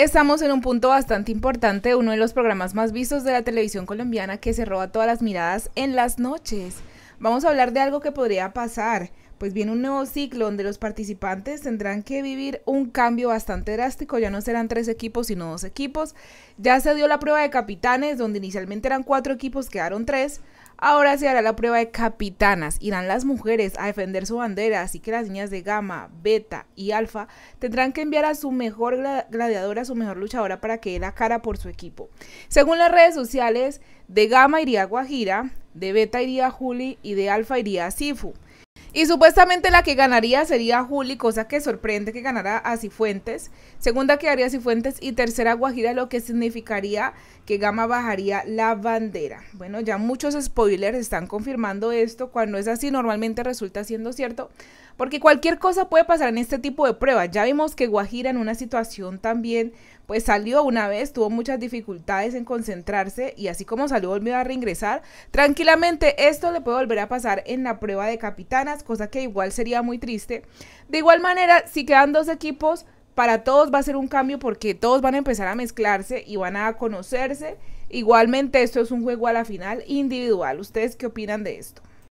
Estamos en un punto bastante importante, uno de los programas más vistos de la televisión colombiana que se roba todas las miradas en las noches. Vamos a hablar de algo que podría pasar. Pues viene un nuevo ciclo donde los participantes tendrán que vivir un cambio bastante drástico. Ya no serán tres equipos, sino dos equipos. Ya se dio la prueba de capitanes, donde inicialmente eran cuatro equipos, quedaron tres. Ahora se hará la prueba de capitanas. Irán las mujeres a defender su bandera, así que las niñas de gama, beta y alfa tendrán que enviar a su mejor gladiadora, a su mejor luchadora para que dé la cara por su equipo. Según las redes sociales de Gama iría Guajira, de beta iría Juli y de alfa iría Sifu. Y supuestamente la que ganaría sería Juli, cosa que sorprende que ganara a Cifuentes. Segunda quedaría Cifuentes y tercera Guajira, lo que significaría que Gama bajaría la bandera. Bueno, ya muchos spoilers están confirmando esto. Cuando es así, normalmente resulta siendo cierto. Porque cualquier cosa puede pasar en este tipo de pruebas. Ya vimos que Guajira en una situación también, pues salió una vez, tuvo muchas dificultades en concentrarse y así como salió volvió a reingresar. Tranquilamente esto le puede volver a pasar en la prueba de capitanas cosa que igual sería muy triste. De igual manera, si quedan dos equipos, para todos va a ser un cambio porque todos van a empezar a mezclarse y van a conocerse. Igualmente, esto es un juego a la final individual. ¿Ustedes qué opinan de esto?